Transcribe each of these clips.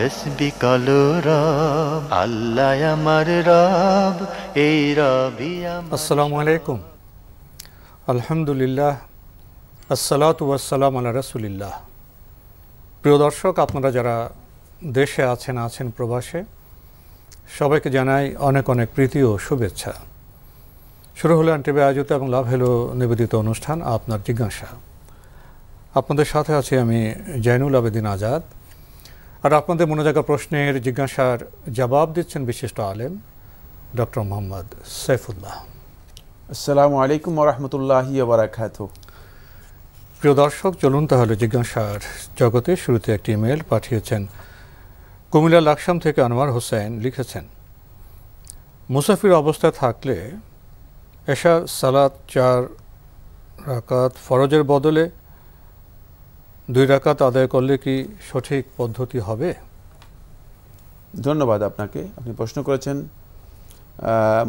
তসবি রব আল্লাহ আমার রব এই রবি আসসালামু আলাইকুম আলহামদুলিল্লাহ আসসালাত ওয়াসালাম আল্লাহ রসুলিল্লাহ প্রিয় দর্শক আপনারা যারা দেশে আছেন আছেন প্রবাসে সবাইকে জানাই অনেক অনেক প্রীতি ও শুভেচ্ছা শুরু হলো টিভি আয়োজিত এবং লাভ হেলো নিবেদিত অনুষ্ঠান আপনার জিজ্ঞাসা আপনাদের সাথে আছি আমি জৈনুল আবেদিন আজাদ আর আপনাদের মনে থাকা প্রশ্নের জিজ্ঞাসার জবাব দিচ্ছেন বিশিষ্ট আলেম ডক্টর মোহাম্মদ সৈফুল্লাহ আসসালামু আলাইকুম রহমতুল্লাহি বারাকাত প্রিয় দর্শক চলুন তাহলে জিজ্ঞাসার জগতে শুরুতে একটি ইমেল পাঠিয়েছেন কুমিল্লা লাকসাম থেকে আনোয়ার হোসেন লিখেছেন মুসাফির অবস্থায় থাকলে এশা সালাত চার রাকাত ফরজের বদলে দুই রাকাত আদায় করলে কি সঠিক পদ্ধতি হবে ধন্যবাদ আপনাকে আপনি প্রশ্ন করেছেন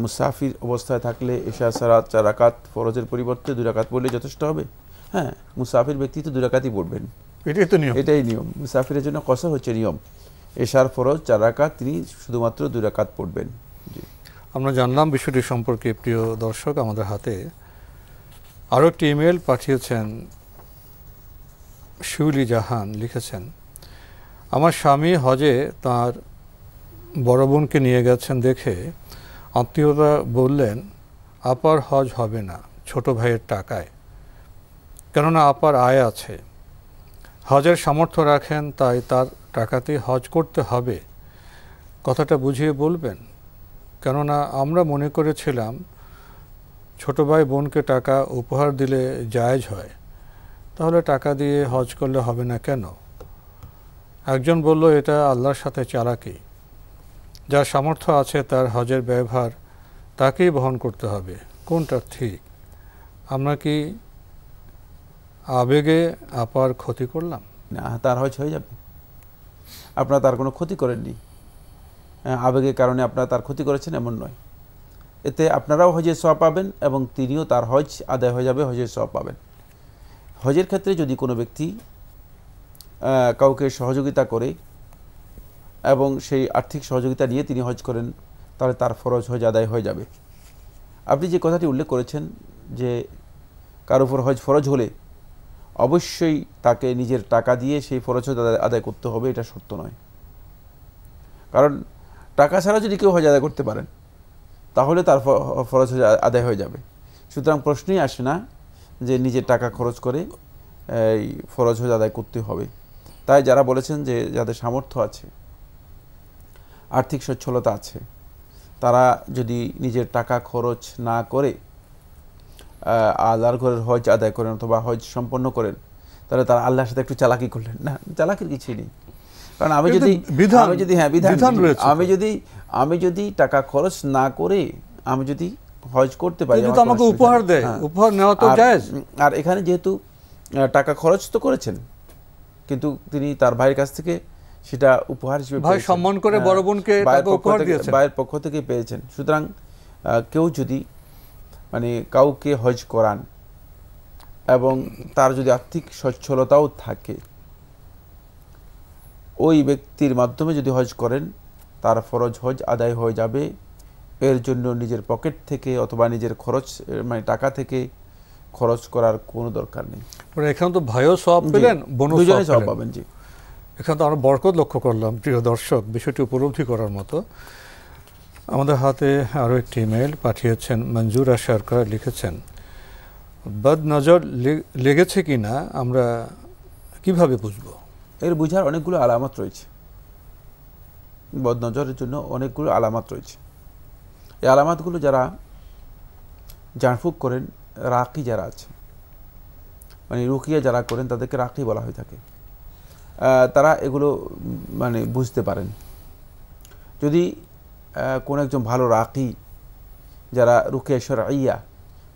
মুসাফির অবস্থায় থাকলে এশা সারাত চার রাকাত ফরজের পরিবর্তে দুই রাকাত পড়লে যথেষ্ট হবে হ্যাঁ মুসাফির ব্যক্তি তো দুই রাকাতই পড়বেন এটাই তো নিয়ম এটাই নিয়ম মুসাফিরের জন্য কসর হচ্ছে নিয়ম এশার ফরজ চার রাকাত তিনি শুধুমাত্র দুই রাকাত পড়বেন জি আমরা জানলাম বিষয়টি সম্পর্কে প্রিয় দর্শক আমাদের হাতে আরও একটি ইমেল পাঠিয়েছেন শিউলি জাহান লিখেছেন আমার স্বামী হজে তার বড় বোনকে নিয়ে গেছেন দেখে আত্মীয়রা বললেন আপার হজ হবে না ছোট ভাইয়ের টাকায় কেননা আপার আয় আছে হজের সামর্থ্য রাখেন তাই তার টাকাতেই হজ করতে হবে কথাটা বুঝিয়ে বলবেন কেননা আমরা মনে করেছিলাম ছোট ভাই বোনকে টাকা উপহার দিলে জায়জ হয় তাহলে টাকা দিয়ে হজ করলে হবে না কেন একজন বলল এটা আল্লাহর সাথে চালাকি যার সামর্থ্য আছে তার হজের ব্যবহার তাকেই বহন করতে হবে কোনটা ঠিক আমরা কি আবেগে আপার ক্ষতি করলাম না তার হজ হয়ে যাবে আপনারা তার কোনো ক্ষতি করেননি হ্যাঁ, আবেগের কারণে আপনারা তার ক্ষতি করেছেন এমন নয় এতে আপনারাও হজের সব পাবেন এবং তিনিও তার হজ আদায় হয়ে যাবে হজের সব পাবেন হজের ক্ষেত্রে যদি কোনো ব্যক্তি কাউকে সহযোগিতা করে এবং সেই আর্থিক সহযোগিতা নিয়ে তিনি হজ করেন তাহলে তার ফরজ হজ আদায় হয়ে যাবে আপনি যে কথাটি উল্লেখ করেছেন যে কার উপর হজ ফরজ হলে অবশ্যই তাকে নিজের টাকা দিয়ে সেই ফরজ হজ আদায় করতে হবে এটা সত্য নয় কারণ টাকা ছাড়া যদি কেউ হজ আদায় করতে পারেন তাহলে তার ফরজ হজ আদায় হয়ে যাবে সুতরাং প্রশ্নই আসে না যে নিজের টাকা খরচ করে এই ফরজ হজ আদায় করতে হবে তাই যারা বলেছেন যে যাদের সামর্থ্য আছে আর্থিক সচ্ছলতা আছে তারা যদি নিজের টাকা খরচ না করে আদার ঘরের হজ আদায় করেন অথবা হজ সম্পন্ন করেন তাহলে তারা আল্লাহর সাথে একটু চালাকি করলেন না চালাকির কিছুই নেই কারণ আমি যদি আমি যদি হ্যাঁ বিধান আমি যদি আমি যদি টাকা খরচ না করে আমি যদি হজ করতে পারি কিন্তু আমাকে উপহার দেয় হ্যাঁ। উপহার নেওয়া তো জায়েজ আর এখানে যেহেতু টাকা খরচ তো করেছেন কিন্তু তিনি তার ভাইয়ের কাছ থেকে সেটা উপহার হিসেবে ভাই সম্মান করে হ্যাঁ। বড় বোনকে টাকা উপহার দিয়েছেন ভাইয়ের পক্ষ থেকে পেয়েছেন সুতরাং কেউ যদি মানে কাউকে হজ করান এবং তার যদি আর্থিক সচ্ছলতাও থাকে ওই ব্যক্তির মাধ্যমে যদি হজ করেন তার ফরজ হজ আদায় হয়ে যাবে এর জন্য নিজের পকেট থেকে অথবা নিজের খরচ মানে টাকা থেকে খরচ করার কোনো দরকার নেই মানে এখানে তো ভাইও সব পেলেন বোনও সব পাবেন জি এখানে তো আমরা বরকত লক্ষ্য করলাম প্রিয় দর্শক বিষয়টি উপলব্ধি করার মতো আমাদের হাতে আরও একটি ইমেল পাঠিয়েছেন মঞ্জুরা সরকার লিখেছেন বদনজর লেগেছে কি না আমরা কিভাবে বুঝব এর বুঝার অনেকগুলো আলামত রয়েছে বদনজরের জন্য অনেকগুলো আলামত রয়েছে এই আলামাতগুলো যারা জাঁড়ফুঁক করেন রাকি যারা আছে মানে রুকিয়া যারা করেন তাদেরকে রাকি বলা হয়ে থাকে তারা এগুলো মানে বুঝতে পারেন যদি কোনো একজন ভালো রাকি যারা রুকিয়া সরাইয়া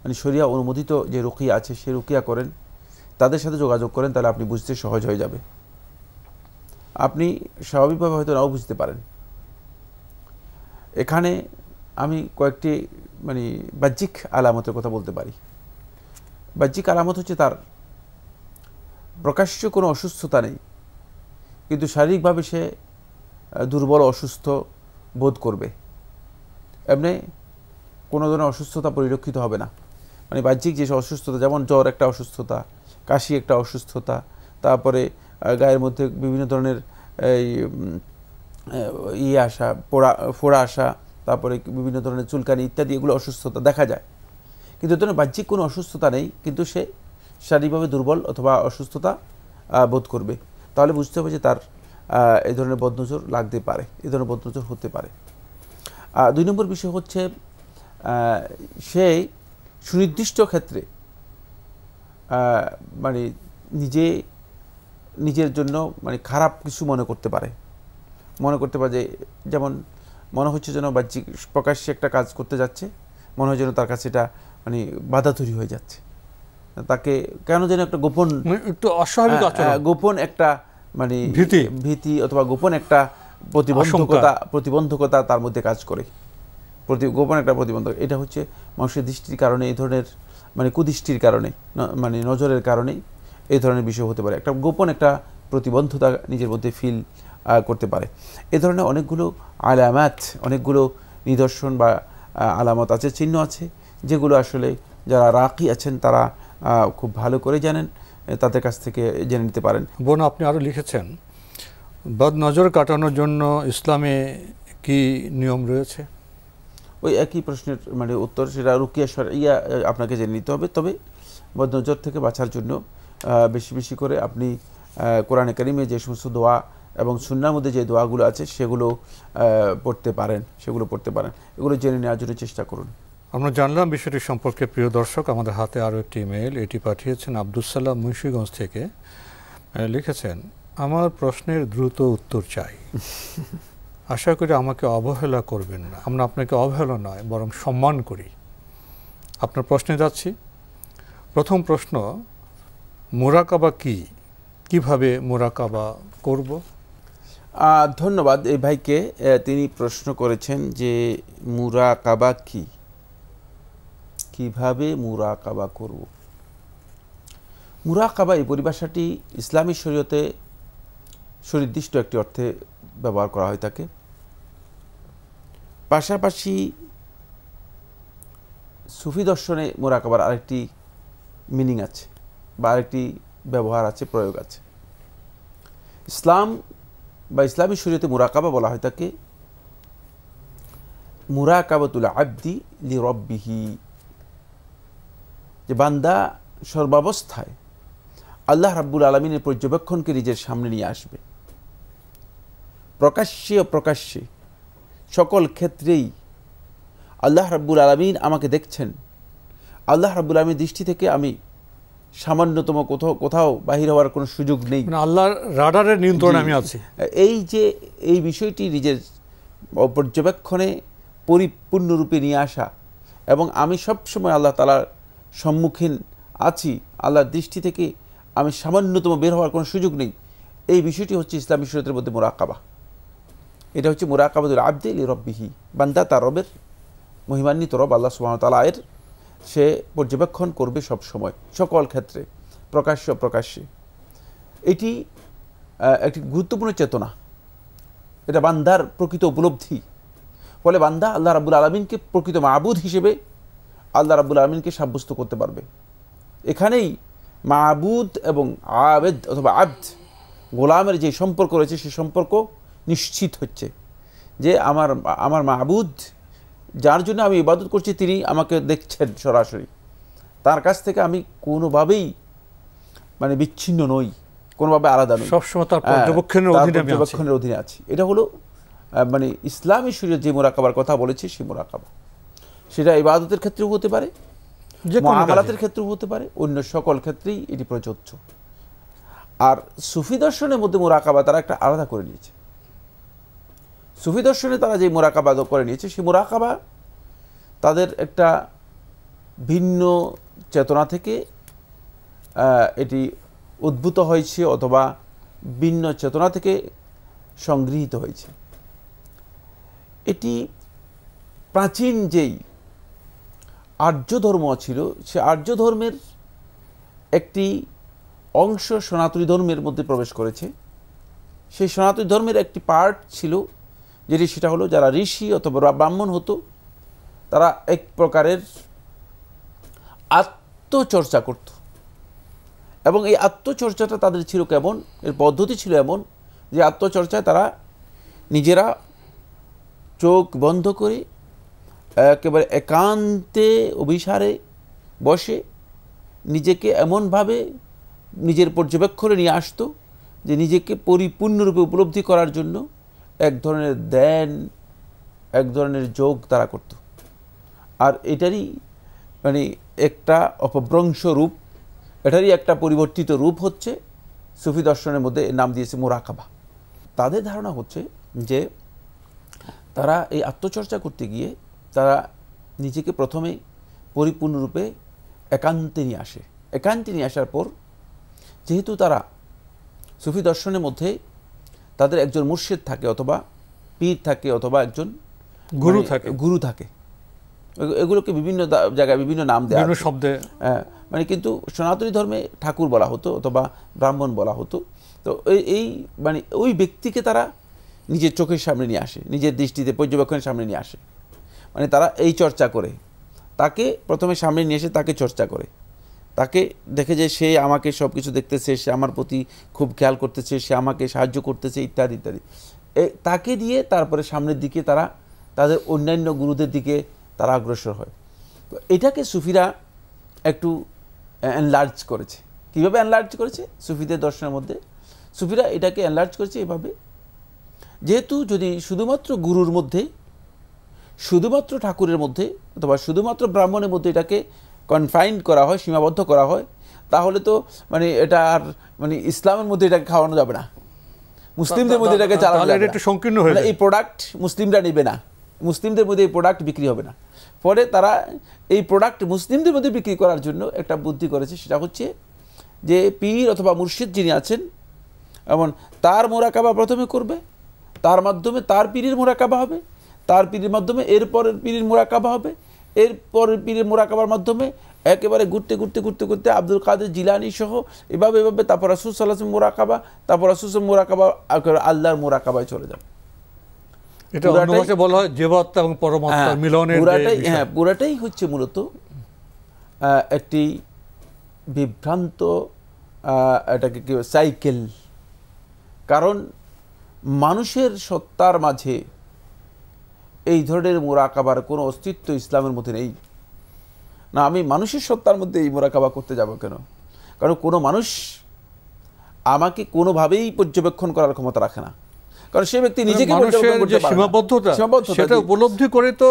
মানে সরিয়া অনুমোদিত যে রুকিয়া আছে সে রুকিয়া করেন তাদের সাথে যোগাযোগ করেন তাহলে আপনি বুঝতে সহজ হয়ে যাবে আপনি স্বাভাবিকভাবে হয়তো নাও বুঝতে পারেন এখানে আমি কয়েকটি মানে বাহ্যিক আলামতের কথা বলতে পারি বাহ্যিক আলামত হচ্ছে তার প্রকাশ্য কোনো অসুস্থতা নেই কিন্তু শারীরিকভাবে সে দুর্বল অসুস্থ বোধ করবে এমনি কোনো ধরনের অসুস্থতা পরিলক্ষিত হবে না মানে বাহ্যিক যে অসুস্থতা যেমন জ্বর একটা অসুস্থতা কাশি একটা অসুস্থতা তারপরে গায়ের মধ্যে বিভিন্ন ধরনের ইয়ে আসা পোড়া ফোড়া আসা তারপরে বিভিন্ন ধরনের চুলকানি ইত্যাদি এগুলো অসুস্থতা দেখা যায় কিন্তু ধরনের বাহ্যিক কোনো অসুস্থতা নেই কিন্তু সে শারীরিকভাবে দুর্বল অথবা অসুস্থতা বোধ করবে তাহলে বুঝতে হবে যে তার এই ধরনের বদনজর লাগতে পারে এই ধরনের বদনজর হতে পারে দুই নম্বর বিষয় হচ্ছে সে সুনির্দিষ্ট ক্ষেত্রে মানে নিজে নিজের জন্য মানে খারাপ কিছু মনে করতে পারে মনে করতে পারে যে যেমন মনে হচ্ছে যেন বাহ্যিক প্রকাশ্যে একটা কাজ করতে যাচ্ছে মনে হয় যেন তার কাছে এটা মানে বাধা তৈরি হয়ে যাচ্ছে তাকে কেন যেন একটা গোপন মানে একটু অস্বাভাবিক হ্যাঁ, হ্যাঁ, গোপন একটা মানে ভীতি ভীতি অথবা গোপন একটা প্রতিবন্ধকতা প্রতিবন্ধকতা তার মধ্যে কাজ করে প্রতি গোপন একটা প্রতিবন্ধক এটা হচ্ছে মানুষের দৃষ্টির কারণে এই ধরনের মানে কুদৃষ্টির কারণে মানে নজরের কারণে এই ধরনের বিষয় হতে পারে একটা গোপন একটা প্রতিবন্ধতা নিজের মধ্যে ফিল করতে পারে এ ধরনের অনেকগুলো আলামাত অনেকগুলো নিদর্শন বা আলামত আছে চিহ্ন আছে যেগুলো আসলে যারা রাকি আছেন তারা খুব ভালো করে জানেন তাদের কাছ থেকে জেনে নিতে পারেন বোন আপনি আরও লিখেছেন বদ নজর কাটানোর জন্য ইসলামে কি নিয়ম রয়েছে ওই একই প্রশ্নের মানে উত্তর সেটা রুকিয়া ইয়া আপনাকে জেনে নিতে হবে তবে বদনজর থেকে বাঁচার জন্য বেশি বেশি করে আপনি কোরআনে কারিমে যে সমস্ত দোয়া এবং সুন্নার মধ্যে যে দোয়াগুলো আছে সেগুলো পড়তে পারেন সেগুলো পড়তে পারেন এগুলো জেনে নেওয়ার জন্য চেষ্টা করুন আমরা জানলাম বিষয়টি সম্পর্কে প্রিয় দর্শক আমাদের হাতে আরও একটি ইমেল এটি পাঠিয়েছেন আব্দুল মুন্সীগঞ্জ থেকে লিখেছেন আমার প্রশ্নের দ্রুত উত্তর চাই আশা করি আমাকে অবহেলা করবেন না আমরা আপনাকে অবহেলা নয় বরং সম্মান করি আপনার প্রশ্নে যাচ্ছি প্রথম প্রশ্ন মোরাকাবা কি কিভাবে মোরাকাবা করব ধন্যবাদ এই ভাইকে তিনি প্রশ্ন করেছেন যে মুরাকাবা কি কিভাবে কাবা করব মুরাকাবা এই পরিভাষাটি ইসলামী শরীয়তে সুনির্দিষ্ট একটি অর্থে ব্যবহার করা হয় তাকে পাশাপাশি সুফি দর্শনে মোরাকাবার আরেকটি মিনিং আছে বা আরেকটি ব্যবহার আছে প্রয়োগ আছে ইসলাম বা ইসলামী শরীয়তে মুরাকাবা বলা হয় তাকে মুরাকাবাতুল আব্দি লি রব্বিহি যে বান্দা সর্বাবস্থায় আল্লাহ রাব্বুল আলমিনের পর্যবেক্ষণকে নিজের সামনে নিয়ে আসবে প্রকাশ্যে প্রকাশ্যে সকল ক্ষেত্রেই আল্লাহ রাব্বুল আলমিন আমাকে দেখছেন আল্লাহ রাব্বুল আলমীর দৃষ্টি থেকে আমি সামান্যতম কোথাও কোথাও বাহির হওয়ার কোনো সুযোগ নেই মানে আল্লাহর রাডারের নিয়ন্ত্রণে আমি আছি এই যে এই বিষয়টি নিজের পর্যবেক্ষণে পরিপূর্ণরূপে নিয়ে আসা এবং আমি সবসময় আল্লাহ তালার সম্মুখীন আছি আল্লাহর দৃষ্টি থেকে আমি সামান্যতম বের হওয়ার কোনো সুযোগ নেই এই বিষয়টি হচ্ছে ইসলামী শরীয়তের মধ্যে মোরাকাবা এটা হচ্ছে মোরাকাবাদুল আবদে রব্বিহি বান্দা তার রবের মহিমান্বিত রব আল্লাহ সুবাহ তালা এর সে পর্যবেক্ষণ করবে সব সময় সকল ক্ষেত্রে প্রকাশ্য প্রকাশ্যে এটি একটি গুরুত্বপূর্ণ চেতনা এটা বান্দার প্রকৃত উপলব্ধি ফলে বান্দা আল্লাহ রাবুল আলমিনকে প্রকৃত মাহবুদ হিসেবে আল্লাহ রাবুল আলমিনকে সাব্যস্ত করতে পারবে এখানেই মাহবুদ এবং আবেদ অথবা আব্দ গোলামের যে সম্পর্ক রয়েছে সে সম্পর্ক নিশ্চিত হচ্ছে যে আমার আমার মাহবুদ যার জন্য আমি ইবাদত করছি তিনি আমাকে দেখছেন সরাসরি তার কাছ থেকে আমি কোনোভাবেই মানে বিচ্ছিন্ন নই কোনোভাবে আলাদা নই সবসময় তার হ্যাঁ, পর্যবেক্ষণের অধীনে আছি এটা হলো মানে ইসলামী শরীরের যে মোরাকাবার কথা বলেছি সেই মোরাকাবা সেটা ইবাদতের ক্ষেত্রেও হতে পারে যে আদালতের ক্ষেত্রেও হতে পারে অন্য সকল ক্ষেত্রেই এটি প্রযোজ্য আর সুফি দর্শনের মধ্যে মোরাকাবা তারা একটা আলাদা করে নিয়েছে সুফি দর্শনে তারা যে মোরাকাবাদ করে নিয়েছে সেই মোরাকাবা তাদের একটা ভিন্ন চেতনা থেকে এটি উদ্ভূত হয়েছে অথবা ভিন্ন চেতনা থেকে সংগৃহীত হয়েছে এটি প্রাচীন যেই আর্য ধর্ম ছিল সে আর্য ধর্মের একটি অংশ সনাতনী ধর্মের মধ্যে প্রবেশ করেছে সেই সনাতনী ধর্মের একটি পার্ট ছিল যে ঋষিটা হলো যারা ঋষি অথবা ব্রাহ্মণ হতো তারা এক প্রকারের আত্মচর্চা করত এবং এই আত্মচর্চাটা তাদের ছিল কেমন এর পদ্ধতি ছিল এমন যে আত্মচর্চায় তারা নিজেরা চোখ বন্ধ করে একেবারে একান্তে অভিসারে বসে নিজেকে এমনভাবে নিজের পর্যবেক্ষণে নিয়ে আসতো যে নিজেকে পরিপূর্ণরূপে উপলব্ধি করার জন্য এক ধরনের দেন এক ধরনের যোগ তারা করত আর এটারই মানে একটা অপভ্রংশ রূপ এটারই একটা পরিবর্তিত রূপ হচ্ছে সুফি দর্শনের মধ্যে নাম দিয়েছে মোরাকাবা তাদের ধারণা হচ্ছে যে তারা এই আত্মচর্চা করতে গিয়ে তারা নিজেকে প্রথমে পরিপূর্ণরূপে একান্তে নিয়ে আসে একান্তে নিয়ে আসার পর যেহেতু তারা সুফি দর্শনের মধ্যে তাদের একজন মুর্শিদ থাকে অথবা পীর থাকে অথবা একজন গুরু মানে থাকে গুরু থাকে এগুলোকে বিভিন্ন জায়গায় বিভিন্ন নাম দেয় শব্দে হ্যাঁ, মানে কিন্তু সনাতনী ধর্মে ঠাকুর বলা হতো অথবা ব্রাহ্মণ বলা হতো তো এই মানে ওই ব্যক্তিকে তারা নিজের চোখের সামনে নিয়ে আসে নিজের দৃষ্টিতে পর্যবেক্ষণের সামনে নিয়ে আসে মানে তারা এই চর্চা করে তাকে প্রথমে সামনে নিয়ে এসে তাকে চর্চা করে তাকে দেখে যে সে আমাকে সব কিছু দেখতেছে সে আমার প্রতি খুব খেয়াল করতেছে সে আমাকে সাহায্য করতেছে ইত্যাদি ইত্যাদি তাকে দিয়ে তারপরে সামনের দিকে তারা তাদের অন্যান্য গুরুদের দিকে তারা অগ্রসর হয় তো এটাকে সুফিরা একটু এনলার্জ করেছে কীভাবে এনলার্জ করেছে সুফিদের দর্শনের মধ্যে সুফিরা এটাকে এনলার্জ করেছে এভাবে যেহেতু যদি শুধুমাত্র গুরুর মধ্যে শুধুমাত্র ঠাকুরের মধ্যে অথবা শুধুমাত্র ব্রাহ্মণের মধ্যে এটাকে কনফাইন্ড করা হয় সীমাবদ্ধ করা হয় তাহলে তো মানে এটা আর মানে ইসলামের মধ্যে এটাকে খাওয়ানো যাবে না মুসলিমদের মধ্যে এটাকে চালানো যাবে একটু সংকীর্ণ হয়ে মানে এই প্রোডাক্ট মুসলিমরা নেবে না মুসলিমদের মধ্যে এই প্রোডাক্ট বিক্রি হবে না ফলে তারা এই প্রোডাক্ট মুসলিমদের মধ্যে বিক্রি করার জন্য একটা বুদ্ধি করেছে সেটা হচ্ছে যে পীর অথবা মুর্শিদ যিনি আছেন এমন তার মোরাকাবা প্রথমে করবে তার মাধ্যমে তার পীরের মোরাকাবা হবে তার পীরের মাধ্যমে এরপরের পীরের মোরাকাবা হবে এরপর পীরের মোরাকাবার মাধ্যমে একেবারে ঘুরতে ঘুরতে ঘুরতে ঘুরতে আব্দুল কাদের জিলানি সহ এভাবে এভাবে তারপর রাসুল সাল্লাহ মোরাকাবা তারপর রাসুল মোরাকাবা আল্লাহর মোরাকাবায় চলে যাবে এটা বলা হয় হ্যাঁ, হ্যাঁ পুরাটাই হচ্ছে মূলত একটি বিভ্রান্ত এটাকে কি সাইকেল কারণ মানুষের সত্তার মাঝে এই ধরনের মোরাকাবার কোনো অস্তিত্ব ইসলামের মধ্যে নেই না আমি মানুষের সত্তার মধ্যে এই মোরাকাবা করতে যাব কেন কারণ কোনো মানুষ আমাকে কোনোভাবেই পর্যবেক্ষণ করার ক্ষমতা রাখে না কারণ সে ব্যক্তি নিজেকে সেটা উপলব্ধি করে তো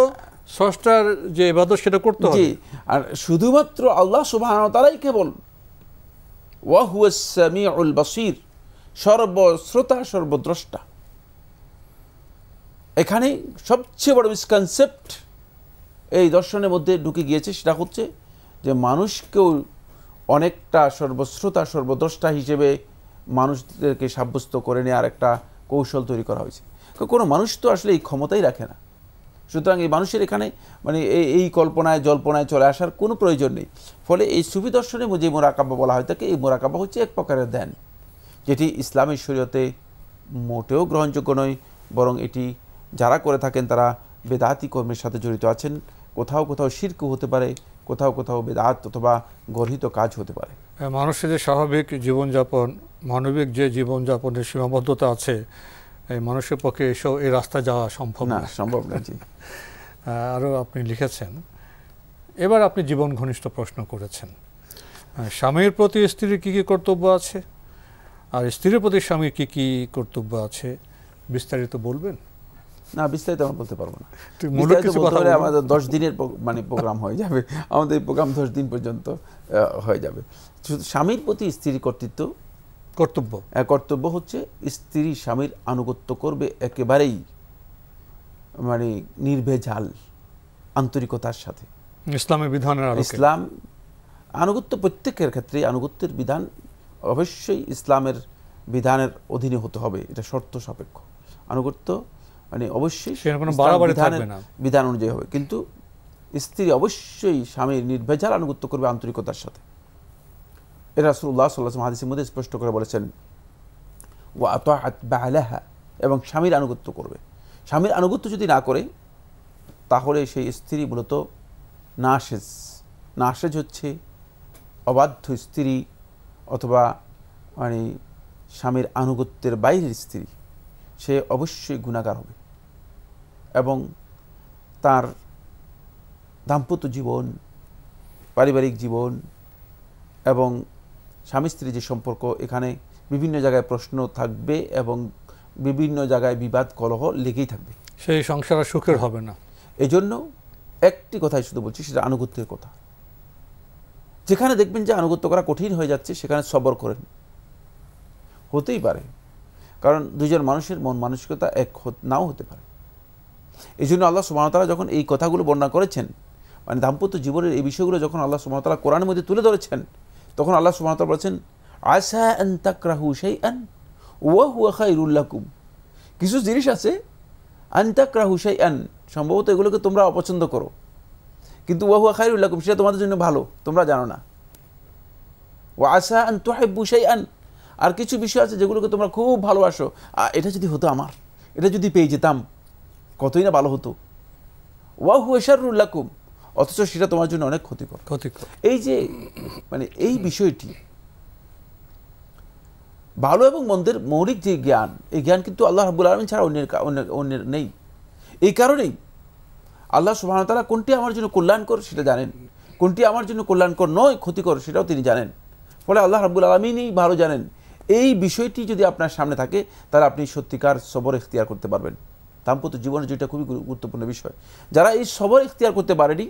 স্রষ্টার যে এবাদত সেটা করতে হবে আর শুধুমাত্র আল্লাহ সুবহানাহু তাআলাই কেবল ওয়া হুয়াস সামিউল বাসীর সর্বশ্রোতা সর্বদ্রষ্টা এখানে সবচেয়ে বড় মিসকনসেপ্ট এই দর্শনের মধ্যে ঢুকে গিয়েছে সেটা হচ্ছে যে মানুষকেও অনেকটা সর্বশ্রোতা সর্বদ্রষ্টা হিসেবে মানুষদেরকে সাব্যস্ত করে আর একটা কৌশল তৈরি করা হয়েছে কোনো মানুষ তো আসলে এই ক্ষমতাই রাখে না সুতরাং এই মানুষের এখানে মানে এই এই কল্পনায় জল্পনায় চলে আসার কোনো প্রয়োজন নেই ফলে এই সুফি দর্শনে যে মোরাকাব্বা বলা হয় থাকে এই মোরাকাব্বা হচ্ছে এক প্রকারের ধ্যান যেটি ইসলামের শরীয়তে মোটেও গ্রহণযোগ্য নয় বরং এটি যারা করে থাকেন তারা বেদাতি কর্মের সাথে জড়িত আছেন কোথাও কোথাও শির্ক হতে পারে কোথাও কোথাও বেদাত অথবা গর্হিত কাজ হতে পারে মানুষের যে স্বাভাবিক জীবনযাপন মানবিক যে জীবনযাপনের সীমাবদ্ধতা আছে এই মানুষের পক্ষে এসব এই রাস্তা যাওয়া সম্ভব না সম্ভব না জি আরও আপনি লিখেছেন এবার আপনি জীবন ঘনিষ্ঠ প্রশ্ন করেছেন স্বামীর প্রতি স্ত্রীর কী কী কর্তব্য আছে আর স্ত্রীর প্রতি স্বামীর কী কী কর্তব্য আছে বিস্তারিত বলবেন না বিস্তারিত আমরা বলতে পারবো না আমাদের দশ দিনের মানে প্রোগ্রাম হয়ে যাবে আমাদের প্রোগ্রাম দশ দিন পর্যন্ত হয়ে যাবে স্বামীর প্রতি স্ত্রীর কর্তৃত্ব কর্তব্য কর্তব্য হচ্ছে স্ত্রী স্বামীর আনুগত্য করবে একেবারেই মানে নির্ভেজাল আন্তরিকতার সাথে ইসলামের বিধানের ইসলাম আনুগত্য প্রত্যেকের ক্ষেত্রে আনুগত্যের বিধান অবশ্যই ইসলামের বিধানের অধীনে হতে হবে এটা শর্ত সাপেক্ষ আনুগত্য মানে অবশ্যই বিধান অনুযায়ী হবে কিন্তু স্ত্রী অবশ্যই স্বামীর নির্ভেজাল আনুগত্য করবে আন্তরিকতার সাথে এরা সুল্লাহ সাল্লাহ হাদিসের মধ্যে স্পষ্ট করে বলেছেন ও আতহা এবং স্বামীর আনুগত্য করবে স্বামীর আনুগত্য যদি না করে তাহলে সেই স্ত্রী মূলত নাসেজ নাসেজ হচ্ছে অবাধ্য স্ত্রী অথবা মানে স্বামীর আনুগত্যের বাইরের স্ত্রী সে অবশ্যই গুণাকার হবে এবং তার দাম্পত্য জীবন পারিবারিক জীবন এবং স্বামী স্ত্রী যে সম্পর্ক এখানে বিভিন্ন জায়গায় প্রশ্ন থাকবে এবং বিভিন্ন জায়গায় বিবাদ কলহ লেগেই থাকবে সেই সংসার সুখের হবে না এজন্য একটি কথাই শুধু বলছি সেটা আনুগত্যের কথা যেখানে দেখবেন যে আনুগত্য করা কঠিন হয়ে যাচ্ছে সেখানে সবর করেন হতেই পারে কারণ দুজন মানুষের মন মানসিকতা এক নাও হতে পারে এই জন্য আল্লাহ সুবাহতালা যখন এই কথাগুলো বর্ণনা করেছেন মানে দাম্পত্য জীবনের এই বিষয়গুলো যখন আল্লাহ সুবাহতালা কোরআনের মধ্যে তুলে ধরেছেন তখন আল্লাহ সুবাহতালা বলেছেন আসা আন সেই আন ওয়া হুয়া খাইরুল্লাকুম কিছু জিনিস আছে আনতাকরাহু সেই আন সম্ভবত এগুলোকে তোমরা অপছন্দ করো কিন্তু ওয়া হুয়া খাইরুল্লাকুম সেটা তোমাদের জন্য ভালো তোমরা জানো না ও আসা আন তোহেব্বু সেই আন আর কিছু বিষয় আছে যেগুলোকে তোমরা খুব ভালোবাসো এটা যদি হতো আমার এটা যদি পেয়ে যেতাম কতই না ভালো হতো ওয়াহু লাকুম অথচ সেটা তোমার জন্য অনেক ক্ষতিকর ক্ষতিকর এই যে মানে এই বিষয়টি ভালো এবং মন্দের মৌলিক যে জ্ঞান এই জ্ঞান কিন্তু আল্লাহ হাবুল আলমিন ছাড়া অন্যের অন্যের নেই এই কারণেই আল্লাহ তারা কোনটি আমার জন্য কল্যাণকর সেটা জানেন কোনটি আমার জন্য কল্যাণকর নয় ক্ষতিকর সেটাও তিনি জানেন ফলে আল্লাহ হাবুল আলমিনই ভালো জানেন এই বিষয়টি যদি আপনার সামনে থাকে তাহলে আপনি সত্যিকার সবর এখতিয়ার করতে পারবেন দাম্পত্য জীবনে যেটা খুবই গুরুত্বপূর্ণ বিষয় যারা এই সবর ইখতিয়ার করতে পারেনি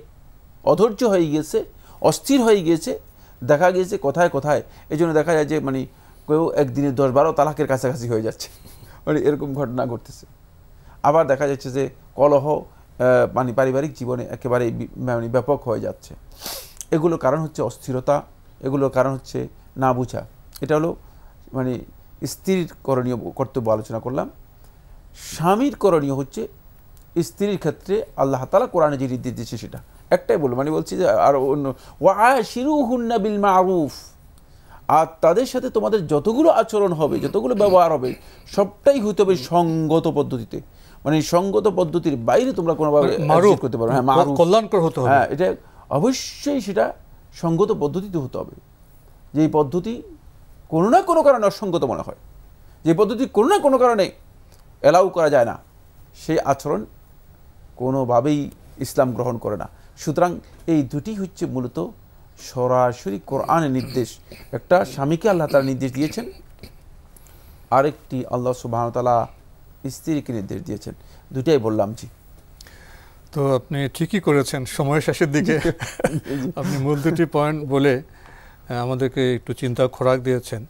অধৈর্য হয়ে গিয়েছে অস্থির হয়ে গিয়েছে দেখা গিয়েছে কোথায় কোথায় এই জন্য দেখা যায় যে মানে কেউ একদিনে দশ বারো তালাকের কাছাকাছি হয়ে যাচ্ছে মানে এরকম ঘটনা ঘটতেছে আবার দেখা যাচ্ছে যে কলহ মানে পারিবারিক জীবনে একেবারে মানে ব্যাপক হয়ে যাচ্ছে এগুলো কারণ হচ্ছে অস্থিরতা এগুলোর কারণ হচ্ছে না বুঝা এটা হলো মানে স্ত্রীর করণীয় কর্তব্য আলোচনা করলাম স্বামীর করণীয় হচ্ছে স্ত্রীর ক্ষেত্রে আল্লাহ তালা কোরআনে যে রীতি দিচ্ছে সেটা একটাই বলবো মানে বলছি যে আর অন্য ওয়া শিরু হুন্না বিল মারুফ আর তাদের সাথে তোমাদের যতগুলো আচরণ হবে যতগুলো ব্যবহার হবে সবটাই হইতে হবে সঙ্গত পদ্ধতিতে মানে সঙ্গত পদ্ধতির বাইরে তোমরা কোনোভাবে মানে করতে পারো হ্যাঁ কল্যাণকর হতে হবে হ্যাঁ এটা অবশ্যই সেটা সঙ্গত পদ্ধতিতে হতে হবে যে পদ্ধতি কোনো না কোনো কারণে অসঙ্গত মনে হয় যে পদ্ধতি কোনো না কোনো কারণে এলাউ করা যায় না সেই আচরণ কোনোভাবেই ইসলাম গ্রহণ করে না সুতরাং এই দুটি হচ্ছে মূলত সরাসরি কোরআনের নির্দেশ একটা স্বামীকে আল্লাহ তালা নির্দেশ দিয়েছেন আরেকটি আল্লাহ সুবাহতালা স্ত্রীকে নির্দেশ দিয়েছেন দুটাই বললাম জি তো আপনি ঠিকই করেছেন সময়ের শেষের দিকে আপনি মূল দুটি পয়েন্ট বলে আমাদেরকে একটু চিন্তা খোরাক দিয়েছেন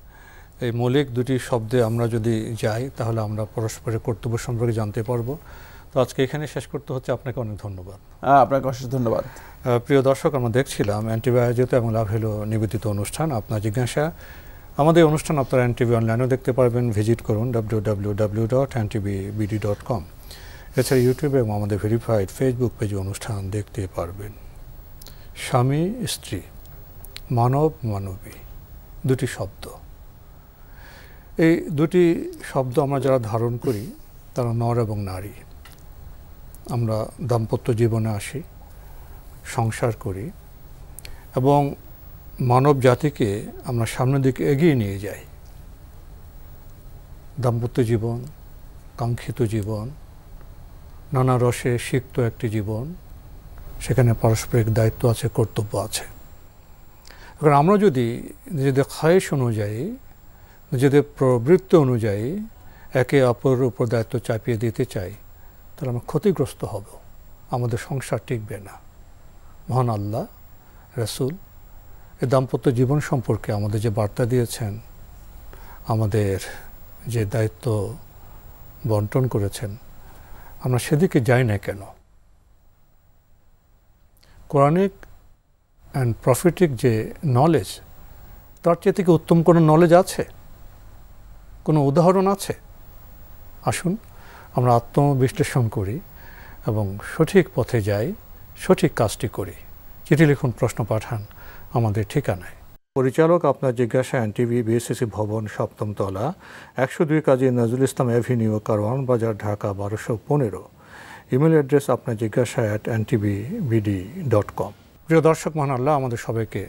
এই মৌলিক দুটি শব্দে আমরা যদি যাই তাহলে আমরা পরস্পরের কর্তব্য সম্পর্কে জানতে পারবো তো আজকে এখানে শেষ করতে হচ্ছে আপনাকে অনেক ধন্যবাদ হ্যাঁ, আপনাকে অশেষ ধন্যবাদ প্রিয় দর্শক আমরা দেখছিলাম অ্যান্টিবায়োজিত এবং লাভ হেলো নিবেদিত অনুষ্ঠান আপনার জিজ্ঞাসা আমাদের অনুষ্ঠান আপনারা অ্যান্টিবি অনলাইনেও দেখতে পারবেন ভিজিট করুন W W W dot BD dot com এছাড়া ইউটিউবে এবং আমাদের ভেরিফাইড ফেসবুক পেজে অনুষ্ঠান দেখতে পারবেন স্বামী স্ত্রী মানব মানবী দুটি শব্দ এই দুটি শব্দ আমরা যারা ধারণ করি তারা নর এবং নারী আমরা দাম্পত্য জীবনে আসি সংসার করি এবং মানব জাতিকে আমরা সামনের দিকে এগিয়ে নিয়ে যাই দাম্পত্য জীবন কাঙ্ক্ষিত জীবন নানা রসে সিক্ত একটি জীবন সেখানে পারস্পরিক দায়িত্ব আছে কর্তব্য আছে এখন আমরা যদি নিজেদের খায়েশ অনুযায়ী নিজেদের প্রবৃত্তি অনুযায়ী একে অপরের উপর দায়িত্ব চাপিয়ে দিতে চাই তাহলে আমরা ক্ষতিগ্রস্ত হব আমাদের সংসার টিকবে না মহান আল্লাহ রসুল এ দাম্পত্য জীবন সম্পর্কে আমাদের যে বার্তা দিয়েছেন আমাদের যে দায়িত্ব বন্টন করেছেন আমরা সেদিকে যাই না কেন কোরআনিক অ্যান্ড প্রফিটিক যে নলেজ তার চেয়ে থেকে উত্তম কোনো নলেজ আছে কোনো উদাহরণ আছে আসুন আমরা আত্মবিশ্লেষণ করি এবং সঠিক পথে যাই সঠিক কাজটি করি চিঠি লিখুন প্রশ্ন পাঠান আমাদের ঠিকানায় পরিচালক আপনার জিজ্ঞাসা টিভি বিএসসি ভবন সপ্তম তলা একশো দুই কাজী নজরুল ইসলাম অ্যাভিনিউ কারওয়ান বাজার ঢাকা বারোশো পনেরো ইমেল অ্যাড্রেস আপনার জিজ্ঞাসা at TV BD dot com প্রিয় দর্শক মহান আল্লাহ আমাদের সবাইকে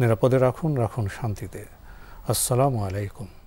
নিরাপদে রাখুন রাখুন শান্তিতে আসসালামু আলাইকুম